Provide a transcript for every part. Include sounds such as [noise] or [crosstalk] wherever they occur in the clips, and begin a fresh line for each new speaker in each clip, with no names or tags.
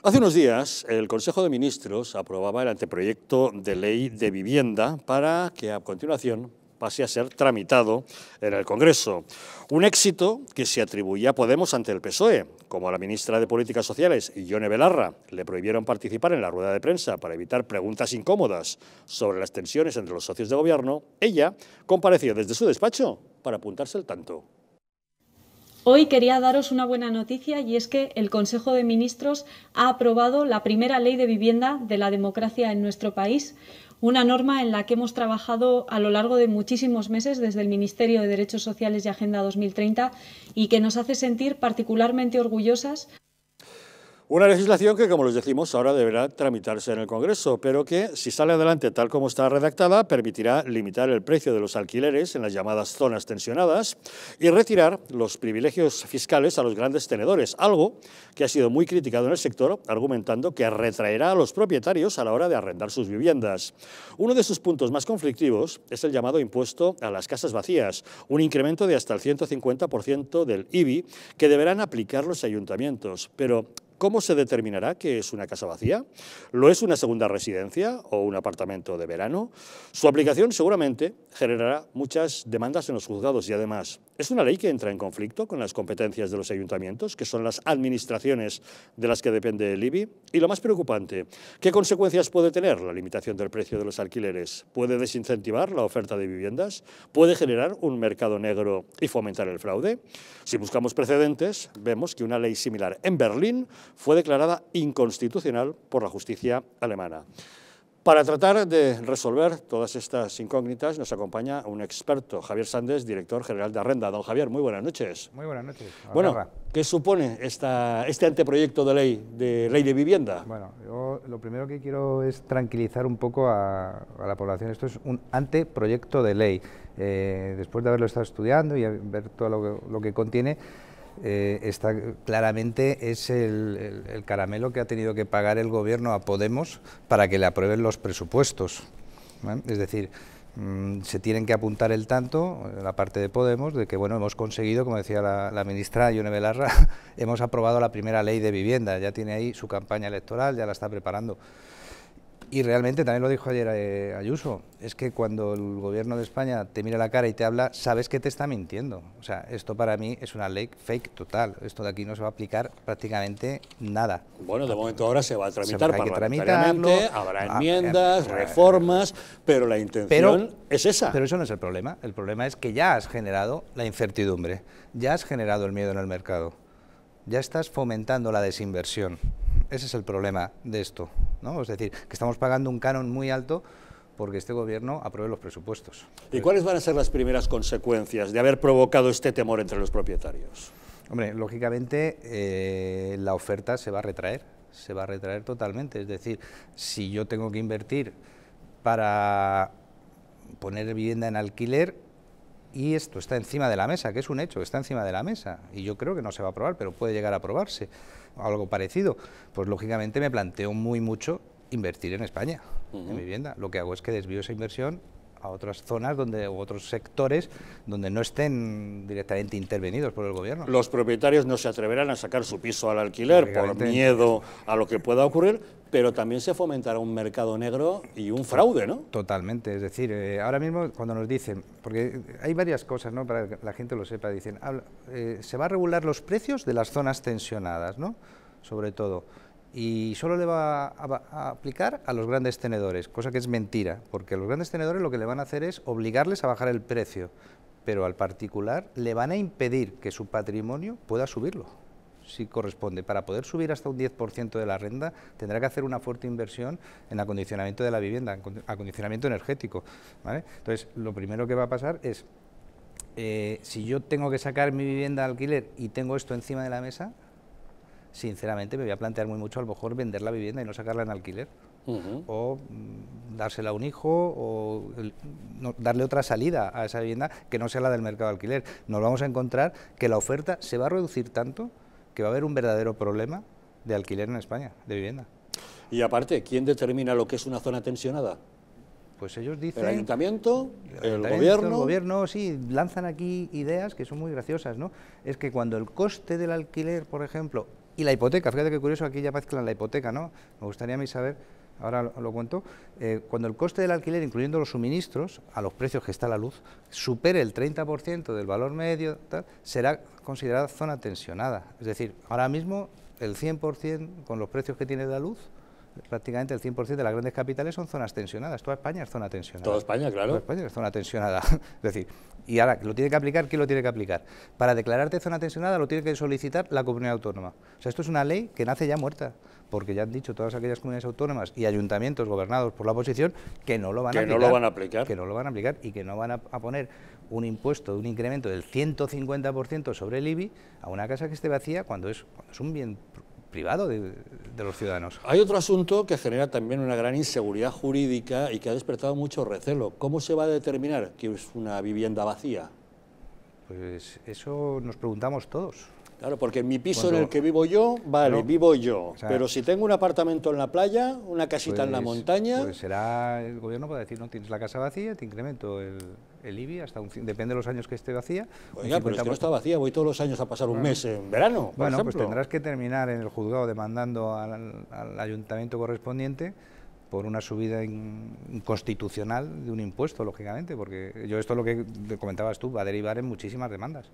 Hace unos días, el Consejo de Ministros aprobaba el anteproyecto de ley de vivienda para que a continuación pase a ser tramitado en el Congreso. Un éxito que se atribuía a Podemos ante el PSOE, como a la ministra de Políticas Sociales, Ione Belarra, le prohibieron participar en la rueda de prensa para evitar preguntas incómodas sobre las tensiones entre los socios de gobierno, ella compareció desde su despacho para apuntarse al tanto.
Hoy quería daros una buena noticia y es que el Consejo de Ministros ha aprobado la primera ley de vivienda de la democracia en nuestro país, una norma en la que hemos trabajado a lo largo de muchísimos meses desde el Ministerio de Derechos Sociales y Agenda 2030 y que nos hace sentir particularmente orgullosas
una legislación que, como les decimos, ahora deberá tramitarse en el Congreso, pero que, si sale adelante tal como está redactada, permitirá limitar el precio de los alquileres en las llamadas zonas tensionadas y retirar los privilegios fiscales a los grandes tenedores, algo que ha sido muy criticado en el sector, argumentando que retraerá a los propietarios a la hora de arrendar sus viviendas. Uno de sus puntos más conflictivos es el llamado impuesto a las casas vacías, un incremento de hasta el 150% del IBI que deberán aplicar los ayuntamientos. Pero ¿Cómo se determinará que es una casa vacía? ¿Lo es una segunda residencia o un apartamento de verano? Su aplicación seguramente generará muchas demandas en los juzgados y además es una ley que entra en conflicto con las competencias de los ayuntamientos, que son las administraciones de las que depende el IBI. Y lo más preocupante, ¿qué consecuencias puede tener la limitación del precio de los alquileres? ¿Puede desincentivar la oferta de viviendas? ¿Puede generar un mercado negro y fomentar el fraude? Si buscamos precedentes, vemos que una ley similar en Berlín fue declarada inconstitucional por la justicia alemana. Para tratar de resolver todas estas incógnitas nos acompaña un experto, Javier Sández, director general de Arrenda. Don Javier, muy buenas noches. Muy buenas noches. Bueno, ¿qué supone esta, este anteproyecto de ley de ley de vivienda? Bueno,
yo lo primero que quiero es tranquilizar un poco a, la población. Esto es un anteproyecto de ley. Eh, después de haberlo estado estudiando y ver todo lo que, lo que contiene, eh, está, claramente es el, caramelo que ha tenido que pagar el gobierno a Podemos para que le aprueben los presupuestos. ¿eh? Es decir, mm, se tienen que apuntar el tanto, eh, la parte de Podemos, de que bueno, hemos conseguido, como decía la, ministra Yone Belarra, [laughs] hemos aprobado la primera ley de vivienda, ya tiene ahí su campaña electoral, ya la está preparando. Y realmente, también lo dijo ayer eh, Ayuso, es que cuando el gobierno de España te mira la cara y te habla, sabes que te está mintiendo. O sea, esto para mí es una ley fake total. Esto de aquí no se va a aplicar prácticamente nada.
Bueno, de momento ahora se va a tramitar para parlamentariamente, habrá ah, enmiendas, em, eh,
reformas, pero la intención es esa. Pero eso no es el problema. El problema es que ya has generado la incertidumbre, ya has generado el miedo en el mercado, ya estás fomentando la desinversión. Ese es el problema de esto. Es decir, que estamos pagando un canon muy alto
porque este gobierno apruebe los presupuestos. ¿Y cuáles van a ser las primeras consecuencias de haber provocado este temor entre los propietarios?
Hombre, lógicamente
eh, la oferta
se va a retraer, se va a retraer totalmente. Es decir, si yo tengo que invertir para poner vivienda en alquiler, y esto está encima de la mesa, que es un hecho, está encima de la mesa, y yo creo que no se va a aprobar, pero puede llegar a aprobarse, algo parecido, pues lógicamente me planteo muy mucho invertir en España, en vivienda. Lo que hago es que desvío esa inversión a otras zonas donde, u otros sectores donde no estén
directamente intervenidos por el gobierno. Los propietarios no se atreverán a sacar su piso al alquiler por miedo a lo que pueda ocurrir, pero también se fomentará un mercado negro y un fraude, ¿no?
Totalmente, es decir, eh, ahora mismo cuando nos dicen, porque hay varias cosas, ¿no? Para que la gente lo sepa, dicen, eh, se va a regular los precios de las zonas tensionadas, ¿no? Sobre todo. Y solo le va a, a, aplicar a los grandes tenedores, cosa que es mentira, porque los grandes tenedores lo que le van a hacer es obligarles a bajar el precio, pero al particular le van a impedir que su patrimonio pueda subirlo si corresponde. Para poder subir hasta un 10% de la renta, tendrá que hacer una fuerte inversión en acondicionamiento de la vivienda, en acondicionamiento energético. Entonces, lo primero que va a pasar es, eh, si yo tengo que sacar mi vivienda de alquiler y tengo esto encima de la mesa, sinceramente me voy a plantear muy mucho a lo mejor vender la vivienda y no sacarla en alquiler. o mm, dársela a un hijo o darle otra salida a esa vivienda que no sea la del mercado de alquiler. Nos vamos a encontrar que la oferta se va a reducir tanto que va a haber un verdadero problema de alquiler en España,
de vivienda. Y aparte, ¿quién determina lo que es una zona tensionada? Pues ellos dicen... El ayuntamiento, el, gobierno... El
gobierno, sí, lanzan aquí ideas que son muy graciosas, ¿no? Es que cuando el coste del alquiler, por ejemplo, y la hipoteca, fíjate qué curioso, aquí ya mezclan la hipoteca, ¿no? Me gustaría a mí saber ahora lo, cuento, eh, cuando el coste del alquiler, incluyendo los suministros, a los precios que está la luz, supere el 30% del valor medio, será considerada zona tensionada. Es decir, ahora mismo el 100% con los precios que tiene la luz, prácticamente el 100% de las grandes capitales son zonas tensionadas. Toda España es zona tensionada. Toda España, claro. Toda España es zona tensionada. [laughs] es decir, y ahora, ¿lo tiene que aplicar? ¿Quién lo tiene que aplicar? Para declararte zona tensionada lo tiene que solicitar la comunidad autónoma. O sea, esto es una ley que nace ya muerta porque ya han dicho todas aquellas comunidades autónomas y ayuntamientos gobernados por la oposición que no lo van, a, aplicar, Que no lo van a aplicar y que no van a, poner un impuesto, un incremento del 150% sobre el IBI a una casa que esté vacía cuando es, es un bien privado
de, los ciudadanos. Hay otro asunto que genera también una gran inseguridad jurídica y que ha despertado mucho recelo. ¿Cómo se va a determinar que es una vivienda vacía?
Pues eso nos preguntamos todos.
Claro, porque mi piso en el que vivo yo, vale, vivo yo. pero si tengo un apartamento en la playa, una casita en la pues, montaña... Pues será el gobierno
para decir, no, tienes la casa vacía, te incremento el, el IBI, hasta un, depende de los años que esté vacía. Oiga, pero si no está
vacía, voy todos los años a pasar un mes en verano, Bueno, pues tendrás
que terminar en el juzgado demandando al, al ayuntamiento correspondiente por una subida inconstitucional de un impuesto, lógicamente, porque yo esto es lo que comentabas tú, va a derivar en muchísimas
demandas.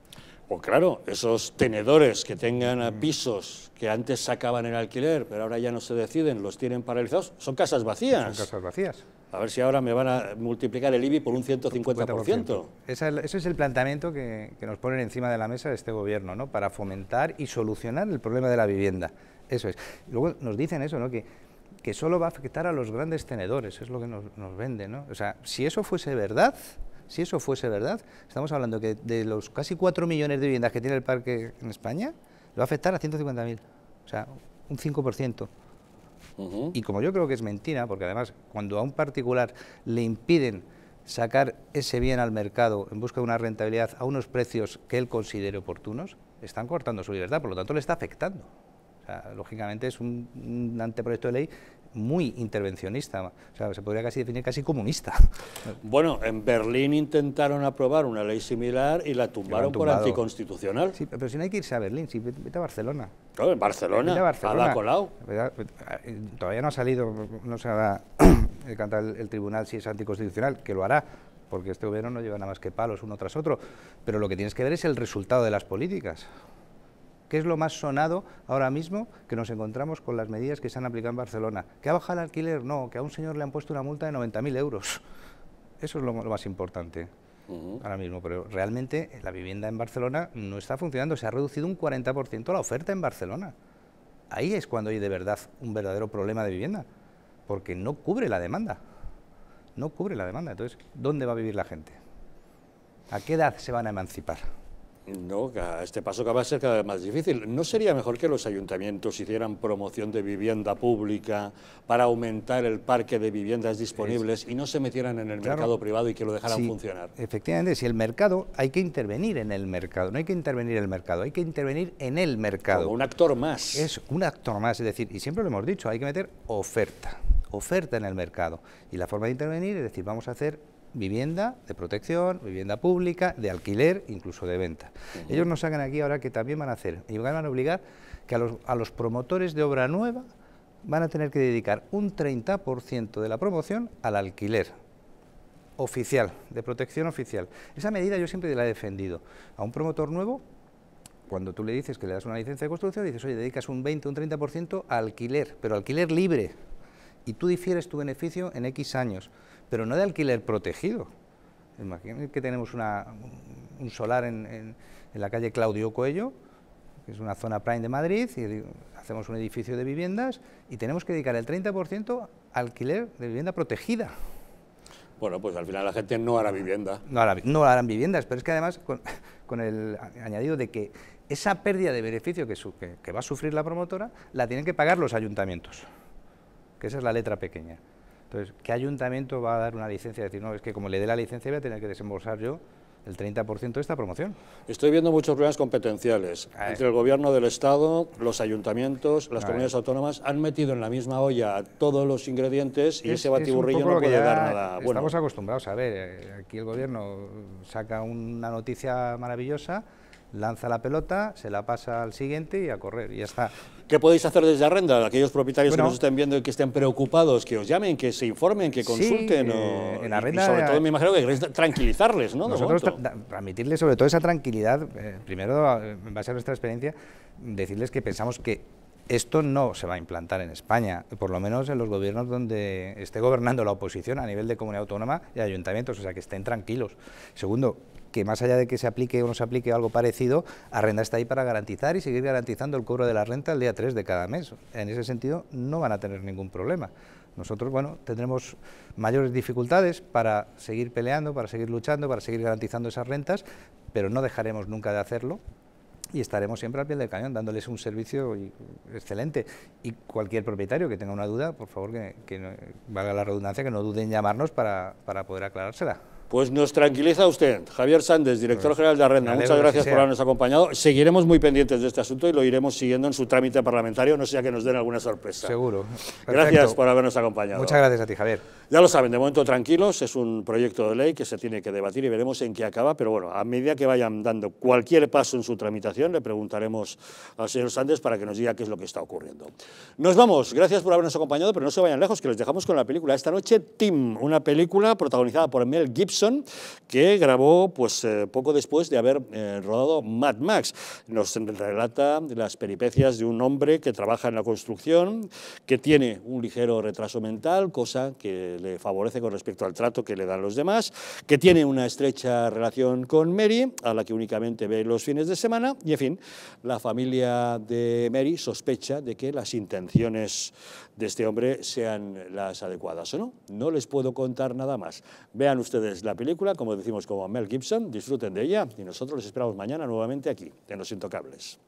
Pues claro, esos tenedores que tengan pisos que antes sacaban en alquiler, pero ahora ya no se deciden, los tienen paralizados, son casas vacías. Son casas vacías. A ver si ahora me van a multiplicar el IBI por un 150%.
Eso ese es el planteamiento que, nos ponen encima de la mesa de este gobierno, ¿no? Para fomentar y solucionar el problema de la vivienda. Eso es. Luego nos dicen eso, ¿no? Que que solo va a afectar a los grandes tenedores, es lo que nos, nos vende, ¿no? O sea, si eso fuese verdad, si eso fuese verdad, estamos hablando que de los casi 4 millones de viviendas que tiene el parque en España, lo va a afectar a 150.000, o sea, un 5%. Y como yo creo que es mentira, porque además cuando a un particular le impiden sacar ese bien al mercado en busca de una rentabilidad a unos precios que él considere oportunos, están cortando su libertad, por lo tanto le está afectando. O lógicamente es un, anteproyecto de ley muy intervencionista, o se podría casi definir casi comunista.
[laughs] Bueno, en Berlín intentaron aprobar una ley similar y la tumbaron por anticonstitucional. pero
si no hay que irse a Berlín, si vete a Barcelona.
Claro, en Barcelona, a Barcelona.
Eh, todavía no ha salido, no se hará [clears throat] el, el tribunal si es anticonstitucional, que lo hará, porque este gobierno no lleva nada más que palos uno tras otro, pero lo que tienes que ver es el resultado de las políticas que es lo más sonado ahora mismo que nos encontramos con las medidas que se han aplicado en Barcelona. ¿Que ha bajado el alquiler? No, que a un señor le han puesto una multa de 90.000 euros. Eso es lo, más importante ahora mismo, pero realmente la vivienda en Barcelona no está funcionando, se ha reducido un 40% la oferta en Barcelona. Ahí es cuando hay de verdad un verdadero problema de vivienda, porque no cubre la demanda. No cubre la demanda. Entonces, ¿dónde va a vivir la gente? ¿A qué edad se van a emancipar?
No, este paso que va a ser cada vez más difícil. ¿No sería mejor que los ayuntamientos hicieran promoción de vivienda pública para aumentar el parque de viviendas disponibles y no se metieran en el mercado privado y que lo dejaran funcionar?
Efectivamente, si el mercado, hay que intervenir en el mercado, no hay que intervenir en el mercado, hay que intervenir en el mercado. Como un actor más. Es un actor más, es decir, y siempre lo hemos dicho, hay que meter oferta, oferta en el mercado. Y la forma de intervenir es decir, vamos a hacer vivienda de protección, vivienda pública, de alquiler, incluso de venta. Ellos nos sacan aquí ahora que también van a hacer, y van a obligar que a los, a los promotores de obra nueva van a tener que dedicar un 30% de la promoción al alquiler oficial, de protección oficial. Esa medida yo siempre la he defendido. A un promotor nuevo, cuando tú le dices que le das una licencia de construcción, dices, oye, dedicas un 20, un 30% a alquiler, pero alquiler libre, y tú difieres tu beneficio en X años, pero no de alquiler protegido. Imagínate que tenemos un solar en, la calle Claudio Coello, que es una zona prime de Madrid, y hacemos un edificio de viviendas y tenemos que dedicar el 30% a alquiler de vivienda protegida.
Bueno, pues al final la gente no hará vivienda.
No, harán viviendas, pero es que además [laughs] con, el añadido de que esa pérdida de beneficio que va a sufrir la promotora la tienen que pagar los ayuntamientos esa es la letra pequeña. Entonces, ¿qué ayuntamiento va a dar una licencia? Es decir, no, es que como le dé la licencia voy a tener que desembolsar
yo el 30% de esta promoción. Estoy viendo muchos problemas competenciales ah, entre el gobierno del Estado, los ayuntamientos, las ah, comunidades autónomas. Han metido en la misma olla todos los ingredientes y ese batiburrillo no puede dar nada bueno. Estamos
acostumbrados a ver, eh, aquí el gobierno saca una noticia maravillosa lanza la pelota, se la pasa al siguiente y a
correr, y está. ¿Qué podéis hacer desde Arrenda? Aquellos propietarios que nos estén viendo y que estén preocupados, que os llamen, que se informen, que consulten. Eh, en Arrenda, y sobre todo me imagino que queréis tranquilizarles, ¿no? Nosotros
sobre todo esa tranquilidad, eh, primero en base a nuestra experiencia, decirles que pensamos que esto no se va a implantar en España, por lo menos en los gobiernos donde esté gobernando la oposición a nivel de comunidad autónoma y ayuntamientos, o sea, que estén tranquilos. Segundo, que más allá de que se aplique o no se aplique algo parecido, Arrenda está ahí para garantizar y seguir garantizando el cobro de la renta el día 3 de cada mes. En ese sentido, no van a tener ningún problema. Nosotros, bueno, tendremos mayores dificultades para seguir peleando, para seguir luchando, para seguir garantizando esas rentas, pero no dejaremos nunca de hacerlo y estaremos siempre al pie del cañón dándoles un servicio excelente. Y cualquier propietario que tenga una duda, por favor, que, que valga la redundancia, que no duden en llamarnos
para, para poder aclarársela. Pues nos tranquiliza usted, Javier Sández, director pues, general de Arrenda. Muchas gracias por habernos acompañado. Seguiremos muy pendientes de este asunto y lo iremos siguiendo en su trámite parlamentario, no sea que nos den alguna sorpresa. Seguro. Gracias por habernos acompañado. Muchas gracias a ti, Javier. Ya lo saben, de momento tranquilos, es un proyecto de ley que se tiene que debatir y veremos en qué acaba, pero bueno, a medida que vayan dando cualquier paso en su tramitación, le preguntaremos al señor Sández para que nos diga qué es lo que está ocurriendo. Nos vamos, gracias por habernos acompañado, pero no se vayan lejos, que les dejamos con la película esta noche, Tim, una película protagonizada por Mel Gibson que grabó pues, eh, poco después de haber eh, rodado Mad Max. Nos relata las peripecias de un hombre que trabaja en la construcción, que tiene un ligero retraso mental, cosa que le favorece con respecto al trato que le dan los demás, que tiene una estrecha relación con Mary, a la que únicamente ve los fines de semana, y en fin, la familia de Mary sospecha de que las intenciones de este hombre sean las adecuadas o no. No les puedo contar nada más. Vean ustedes la película, como decimos, como Mel Gibson, disfruten de ella y nosotros les esperamos mañana nuevamente aquí, en Los Intocables.